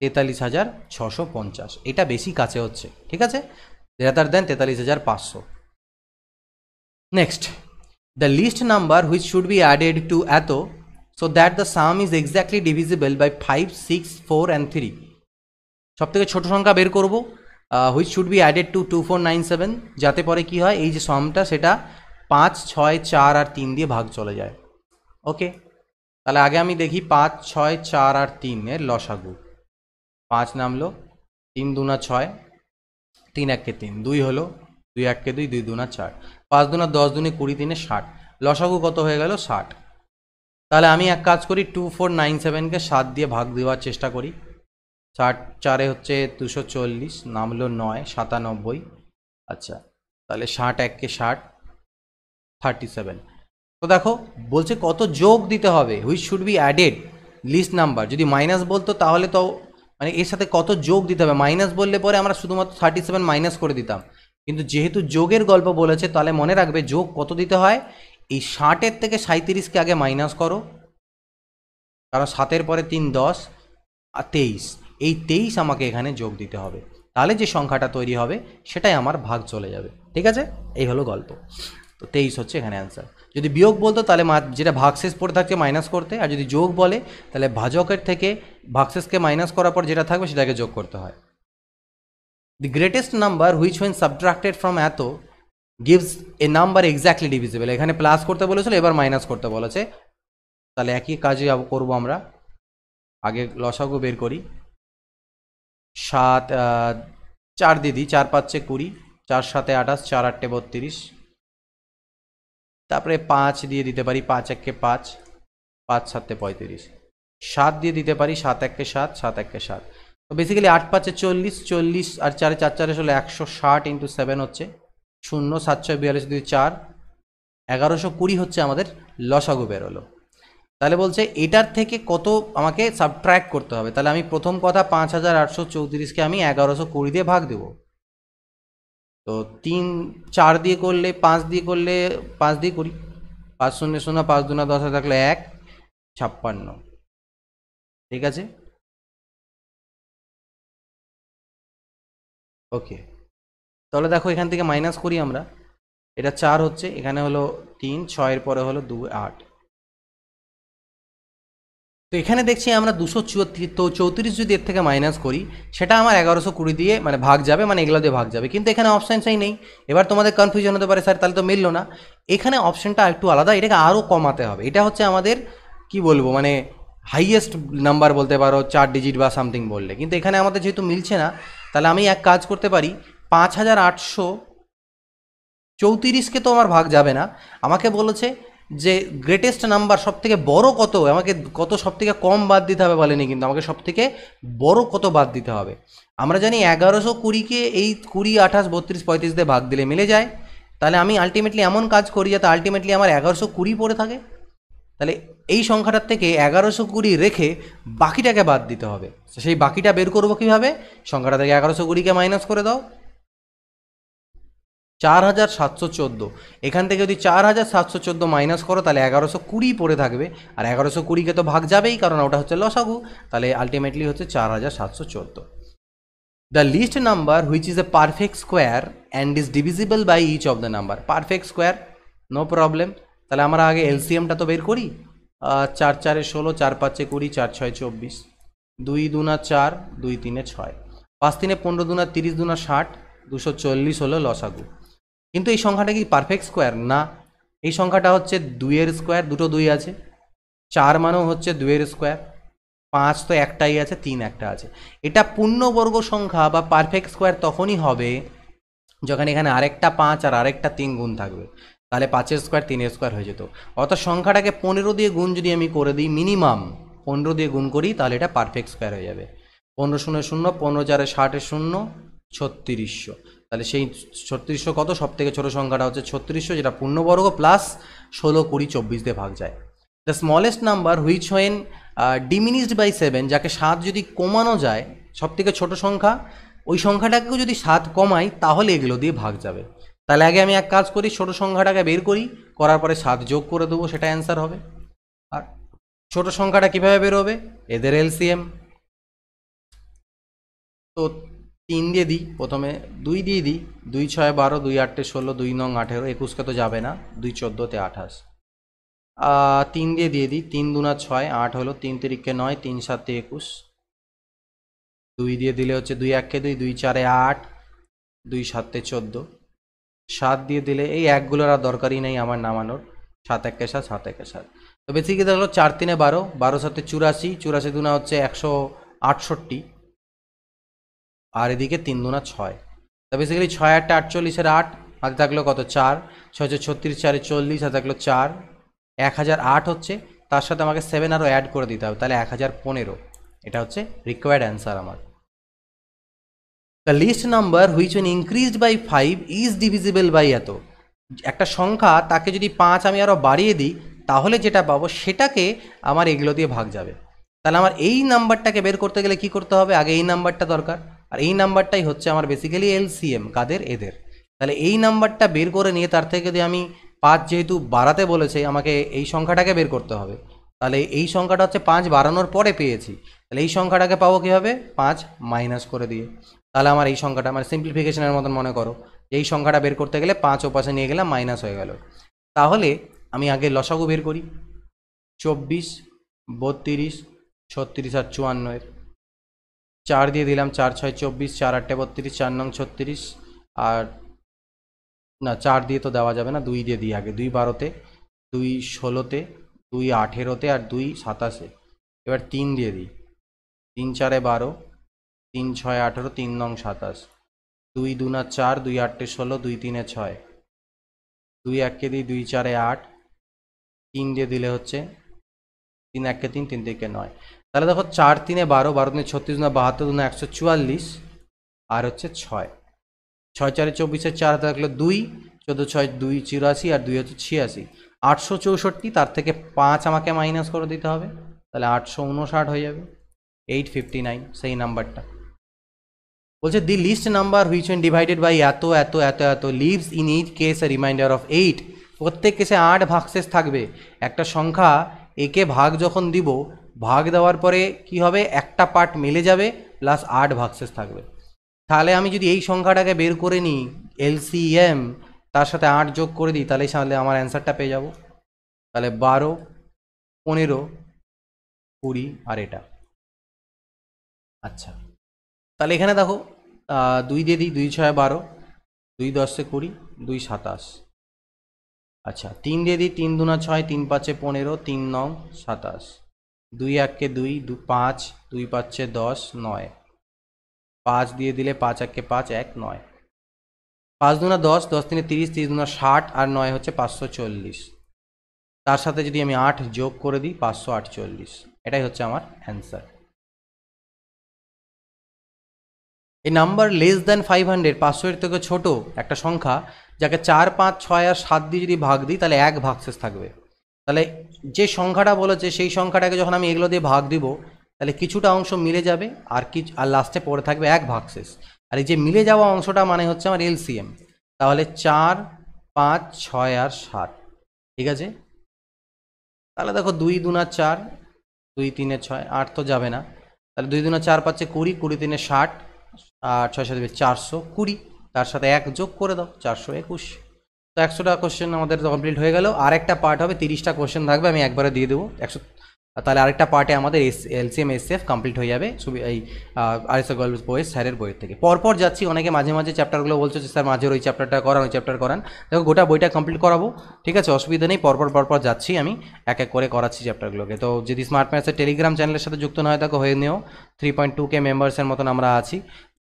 তেতাল্লিশ হাজার ছশো পঞ্চাশ এটা বেশি কাছে হচ্ছে ঠিক আছে গ্রেটার দেন তেতাল্লিশ হাজার পাঁচশো next the least number which should be added to এত so that the sum is exactly divisible by five six four and three সব থেকে ছোটো সংখ্যা বের করবো which should be added to two four nine seven যাতে পরে কী হয় এই যে সমটা সেটা পাঁচ ছয় চার আর তিন দিয়ে ভাগ চলে যায় ওকে তাহলে আগে আমি দেখি পাঁচ ছয় চার আর তিনের লসাগু পাঁচ নামলো তিন দুনা ছয় তিন এককে তিন দুই হলো দুই এককে দুই দুই দুনা চার পাঁচ দুনা দশ দুনে কুড়ি তিনে ষাট লসাগু কত হয়ে গেল ষাট তাহলে আমি এক কাজ করি টু ফোর নাইন সেভেনকে সাত দিয়ে ভাগ দেওয়ার চেষ্টা করি ষাট চারে হচ্ছে দুশো চল্লিশ নামলো নয় সাতানব্বই আচ্ছা তাহলে ষাট এককে ষাট থার্টি সেভেন তো দেখো বলছে কত যোগ দিতে হবে which should be added least number যদি মাইনাস বলতো তাহলে তো মানে এর সাথে কত যোগ দিতে হবে মাইনাস বললে পরে আমরা শুধুমাত্র থার্টি সেভেন মাইনাস করে দিতাম কিন্তু যেহেতু যোগের গল্প বলেছে তাহলে মনে রাখবে যোগ কত দিতে হয় এই ষাটের থেকে সাঁত্রিশকে আগে মাইনাস করো কারণ সাতের পরে তিন দশ আর তেইশ এই তেইশ আমাকে এখানে যোগ দিতে হবে তাহলে যে সংখ্যাটা তৈরি হবে সেটাই আমার ভাগ চলে যাবে ঠিক আছে এই হলো গল্প তো তেইশ হচ্ছে এখানে অ্যান্সার যদি বিয়োগ বলতো তাহলে যেটা ভাগশেষ পড়ে থাকছে মাইনাস করতে আর যদি যোগ বলে তাহলে ভাজকের থেকে ভাগশেষকে মাইনাস করার পর যেটা থাকবে সেটাকে যোগ করতে হয় the greatest number which when subtracted from এত gives a number exactly divisible এখানে প্লাস করতে বলেছিল এবার মাইনাস করতে বলেছে তাহলে একই কাজে করবো আমরা আগে লসাগু বের করি সাত চার দিদি চার পাঁচে কুড়ি চার সাতে আঠাশ চার আটটে বত্রিশ তারপরে পাঁচ দিয়ে দিতে পারি পাঁচ এককে পাঁচ পাঁচ সাতে পঁয়ত্রিশ সাত দিয়ে দিতে পারি সাত এককে সাত সাত এককে সাত তো বেসিক্যালি আট পাঁচে চল্লিশ চল্লিশ আর চারে চার চারে ষোলো একশো ষাট ইন্টু সেভেন হচ্ছে শূন্য সাত ছয় বিয়াল্লিশ দুই চার এগারোশো কুড়ি হচ্ছে আমাদের লসাগু বেরোলো তাহলে বলছে এটার থেকে কত আমাকে সাবট্র্যাক করতে হবে তাহলে আমি প্রথম কথা পাঁচ হাজার আটশো চৌত্রিশকে আমি এগারোশো কুড়ি দিয়ে ভাগ দেবো তো তিন চার দিয়ে করলে পাঁচ দিয়ে করলে পাঁচ দিয়ে করি পাঁচ শূন্য শূন্য পাঁচ দুনা দশ থাকলে এক ছাপ্পান্ন ঠিক আছে ওকে তাহলে দেখো এখান থেকে মাইনাস করি আমরা এটা চার হচ্ছে এখানে হলো তিন ছয়ের পরে হলো দু আট তো এখানে দেখছি আমরা দুশো চুয়াত্তর তো চৌত্রিশ যদি এর থেকে মাইনাস করি সেটা আমার এগারোশো কুড়ি দিয়ে মানে ভাগ যাবে মানে এগুলো দিয়ে ভাগ যাবে কিন্তু এখানে অপশান চাই নেই এবার তোমাদের কনফিউশন হতে পারে স্যার তাহলে তো মিললো না এখানে অপশানটা একটু আলাদা এটাকে আরও কমাতে হবে এটা হচ্ছে আমাদের কি বলবো মানে হাইয়েস্ট নাম্বার বলতে পারো চার ডিজিট বা সামথিং বললে কিন্তু এখানে আমাদের যেহেতু মিলছে না তাহলে আমি এক কাজ করতে পারি পাঁচ হাজার আটশো চৌত্রিশকে তো আমার ভাগ যাবে না আমাকে বলেছে যে গ্রেটেস্ট নাম্বার সব থেকে বড় কত আমাকে কত সব থেকে কম বাদ দিতে হবে বলেনি কিন্তু আমাকে সব থেকে বড় কত বাদ দিতে হবে আমরা জানি এগারোশো কুড়িকে এই কুড়ি আঠাশ বত্রিশ পঁয়ত্রিশ দিয়ে ভাগ দিলে মিলে যায় তাহলে আমি আলটিমেটলি এমন কাজ করি যাতে আলটিমেটলি আমার এগারোশো কুড়ি পড়ে থাকে তাহলে এই সংখ্যাটার থেকে এগারোশো কুড়ি রেখে বাকিটাকে বাদ দিতে হবে সেই বাকিটা বের করবো কীভাবে সংখ্যাটা থেকে এগারোশো কুড়িকে মাইনাস করে দাও চার হাজার সাতশো চোদ্দো এখান থেকে যদি চার হাজার সাতশো চোদ্দো মাইনাস করো তাহলে এগারোশো কুড়ি পড়ে থাকবে আর এগারোশো কুড়িকে তো ভাগ যাবেই কারণ ওটা হচ্ছে লসাগু তাহলে আলটিমেটলি হচ্ছে চার হাজার সাতশো চোদ্দো the least number which is a perfect square and is divisible by each of the number perfect square no problem তাহলে আমরা আগে এলসিএমটা তো বের করি চার চারে ষোলো চার পাঁচে কুড়ি চার ছয় চব্বিশ দুই দুনা চার দুই তিনে ছয় পাঁচ তিনে পনেরো দুনা তিরিশ দুনা ষাট দুশো চল্লিশ হলো লসাগু কিন্তু এই সংখ্যাটা কি পারফেক্ট স্কোয়ার না এই সংখ্যাটা হচ্ছে দুইয়ের স্কোয়ার দুটো দুই আছে চার মানেও হচ্ছে দুইয়ের স্কোয়ার পাঁচ তো একটাই আছে তিন একটা আছে এটা পূর্ণবর্গ সংখ্যা বা পারফেক্ট স্কোয়ার তখনই হবে যখন এখানে আরেকটা পাঁচ আর আরেকটা তিন গুণ থাকবে তাহলে পাঁচের স্কোয়ার তিনের স্কোয়ার হয়ে যেত অর্থাৎ সংখ্যাটাকে পনেরো দিয়ে গুণ যদি আমি করে দিই মিনিমাম পনেরো দিয়ে গুণ করি তাহলে এটা পারফেক্ট স্কোয়ার হয়ে যাবে পনেরো শূন্য শূন্য পনেরো চারে ষাটে শূন্য ছত্রিশশো তাহলে সেই ছত্রিশশো কত সব থেকে ছোটো সংখ্যাটা হচ্ছে ছত্রিশশো যেটা পূর্ণবর্গ প্লাস ষোলো কুড়ি চব্বিশ দিয়ে ভাগ যায় the smallest number which when diminished by seven যাকে সাত যদি কমানো যায় সব থেকে ছোটো সংখ্যা ওই সংখ্যাটাকেও যদি সাত কমাই তাহলে এগুলো দিয়ে ভাগ যাবে তাহলে আগে আমি এক কাজ করি ছোটো সংখ্যাটাকে বের করি করার পরে সাত যোগ করে দেবো সেটা অ্যান্সার হবে আর ছোটো সংখ্যাটা কীভাবে বেরোবে এদের এলসিএম তো তিন দিয়ে দিই প্রথমে দুই দিয়ে দিই দুই ছয় বারো দুই আটটে ষোলো দুই নং আঠেরো একুশকে তো যাবে না দুই চোদ্দোতে আঠাশ তিন দিয়ে দিয়ে দিই তিন দুনা ছয় আট হলো তিন তিরিখকে নয় তিন সাতে একুশ দুই দিয়ে দিলে হচ্ছে দুই এককে দুই দুই চারে আট দুই সাতে চোদ্দো সাত দিয়ে দিলে এই একগুলোর আর দরকারই নেই আমার নামানোর সাত একে সাত সাত একে সাত তো কি দেখলো চার তিনে বারো বারো সাথে চুরাশি চুরাশি দুনা হচ্ছে একশো আটষট্টি আর এদিকে তিন দুনা ছয় তা বেসিক্যালি ছয় আটটা আটচল্লিশের আট হাতে থাকলো কত চার ছয় ছয় ছত্রিশ চারে চল্লিশ হাতে থাকলো চার এক হাজার আট হচ্ছে তার সাথে আমাকে সেভেন আরও অ্যাড করে দিতে হবে তাহলে এক হাজার পনেরো এটা হচ্ছে রিকোয়ার্ড অ্যান্সার আমার the least number which when increased by five is divisible by এত একটা সংখ্যা তাকে যদি পাঁচ আমি আরও বাড়িয়ে দিই তাহলে যেটা পাবো সেটাকে আমার এগুলো দিয়ে ভাগ যাবে তাহলে আমার এই নাম্বারটাকে বের করতে গেলে কি করতে হবে আগে এই নাম্বারটা দরকার আর এই নাম্বারটাই হচ্ছে আমার বেসিক্যালি এলসিএম কাদের এদের তাহলে এই নাম্বারটা বের করে নিয়ে তার থেকে যদি আমি পাঁচ যেহেতু বাড়াতে বলেছে আমাকে এই সংখ্যাটাকে বের করতে হবে তাহলে এই সংখ্যাটা হচ্ছে পাঁচ বাড়ানোর পরে পেয়েছি তাহলে এই সংখ্যাটাকে পাবো কীভাবে পাঁচ মাইনাস করে দিয়ে তাহলে আমার এই সংখ্যাটা মানে সিম্পলিফিকেশনের মতন মনে করো এই সংখ্যাটা বের করতে গেলে পাঁচ ও পাশে নিয়ে গেলাম মাইনাস হয়ে গেল তাহলে আমি আগে লসাগু বের করি চব্বিশ বত্রিশ ছত্রিশ আর চুয়ান্নয়ের চার দিয়ে দিলাম চার ছয় চব্বিশ চার আটটে বত্রিশ চার নং ছত্রিশ আর না চার দিয়ে তো দেওয়া যাবে না দুই দিয়ে দিই আগে দুই বারোতে দুই ষোলোতে দুই আঠেরোতে আর দুই সাতাশে এবার তিন দিয়ে দিই তিন চারে বারো তিন ছয় আঠেরো তিন নং সাতাশ দুই দুনা চার দুই আটটে ষোলো দুই তিনে ছয় দুই এককে দিই দুই চারে আট তিন দিয়ে দিলে হচ্ছে তিন একে তিন তিন দিকে নয় তাহলে দেখো চার তিনে বারো বারো তিনে ছত্রিশ না বাহাত্তর দুনা একশো চুয়াল্লিশ আর হচ্ছে ছয় ছয় চারে চব্বিশে চার থাকলো দুই চোদ্দো ছয় দুই চুরাশি আর দুই হচ্ছে ছিয়াশি আটশো চৌষট্টি তার থেকে পাঁচ আমাকে মাইনাস করে দিতে হবে তাহলে আটশো উনষাট হয়ে যাবে এইট ফিফটি নাইন সেই নাম্বারটা বলছে the least number which when divided by এত এত এত এত leaves in each case a remainder of eight প্রত্যেক কেসে আট ভাগশেষ থাকবে একটা সংখ্যা একে ভাগ যখন দিব ভাগ দেওয়ার পরে কি হবে একটা পার্ট মিলে যাবে প্লাস আট ভাগশেষ থাকবে তাহলে আমি যদি এই সংখ্যাটাকে বের করে নিই এলসিএম তার সাথে আট যোগ করে দিই তাহলে তাহলে আমার অ্যান্সারটা পেয়ে যাব তাহলে বারো পনেরো কুড়ি আর এটা আচ্ছা তাহলে এখানে দেখো দুই দিয়ে দিই দুই ছয় বারো দুই দশে কুড়ি দুই সাতাশ আচ্ছা তিন দিয়ে দিই তিন দুনা ছয় তিন পাঁচে পনেরো তিন নং সাতাশ দুই আককে দুই দু পাঁচ দুই পাচ্ছে দশ নয় পাঁচ দিয়ে দিলে পাঁচ আককে পাঁচ এক নয় পাঁচ দুনা দশ দশ তিনে তিরিশ তিরিশ দুনা ষাট আর নয় হচ্ছে পাঁচশো চল্লিশ তার সাথে যদি আমি আট যোগ করে দিই পাঁচশো আট চল্লিশ এটাই হচ্ছে আমার অ্যান্সার এই number less than five hundred পাঁচশো এর থেকে ছোট একটা সংখ্যা যাকে চার পাঁচ ছয় আর সাত দিয়ে যদি ভাগ দিই তাহলে এক ভাগশেষ থাকবে তাহলে যে সংখ্যাটা বলেছে সেই সংখ্যাটাকে যখন আমি এগুলো দিয়ে ভাগ দিব তাহলে কিছুটা অংশ মিলে যাবে আর কি আর লাস্টে পড়ে থাকবে এক শেষ আর এই যে মিলে যাওয়া অংশটা মানে হচ্ছে আমার এলসিএম তাহলে চার পাঁচ ছয় আর সাত ঠিক আছে তাহলে দেখো দুই দুনা চার দুই তিনে ছয় আট তো যাবে না তাহলে দুই দুনা চার পাচ্ছে কুড়ি কুড়ি তিনে ষাট আর ছয় সাত চারশো কুড়ি তার সাথে এক যোগ করে দাও চারশো একুশ একশোটা কোশ্চেন আমাদের কমপ্লিট হয়ে গেল আর একটা পার্ট হবে তিরিশটা কোশ্চেন থাকবে আমি একবারে দিয়ে দেবো একশো তাহলে আরেকটা পার্টে আমাদের এস এলসিএম এফ কমপ্লিট হয়ে যাবে এই এসএ গার্লস বইয়ের স্যারের বইয়ের থেকে পরপর যাচ্ছি অনেকে মাঝে মাঝে চ্যাপ্টারগুলো বলছে যে স্যার মাঝে ওই চ্যাপ্টারটা করান ওই চ্যাপ্টার করান দেখো গোটা বইটা কমপ্লিট করাবো ঠিক আছে অসুবিধা নেই পরপর পরপর যাচ্ছি আমি এক এক করে করাচ্ছি চ্যাপ্টারগুলোকে তো যদি স্মার্ট ম্যাথসের টেলিগ্রাম চ্যানেলের সাথে যুক্ত না হয় তাকে হয়ে নিও থ্রি পয়েন্ট টু কে মেম্বার্সের মতন আমরা আছি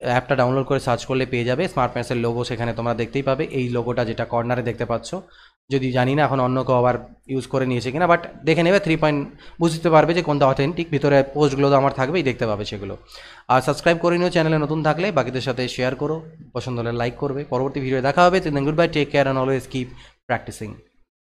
অ্যাপটা ডাউনলোড করে সার্চ করলে পেয়ে যাবে স্মার্ট ম্যাক্সের লোগো সেখানে তোমরা দেখতেই পাবে এই লোগোটা যেটা কর্নারে দেখতে পাচ্ছ যদি জানি না এখন অন্য কেউ আবার ইউজ করে নিয়েছে কিনা বাট দেখে নেবে থ্রি পয়েন্ট বুঝতে পারবে যে কোনটা অথেন্টিক ভিতরে পোস্টগুলো তো আমার থাকবেই দেখতে পাবে সেগুলো আর সাবস্ক্রাইব করে নিও চ্যানেলে নতুন থাকলে বাকিদের সাথে শেয়ার করো পছন্দ হলে লাইক করবে পরবর্তী ভিডিও দেখা হবে goodbye take care and always keep practising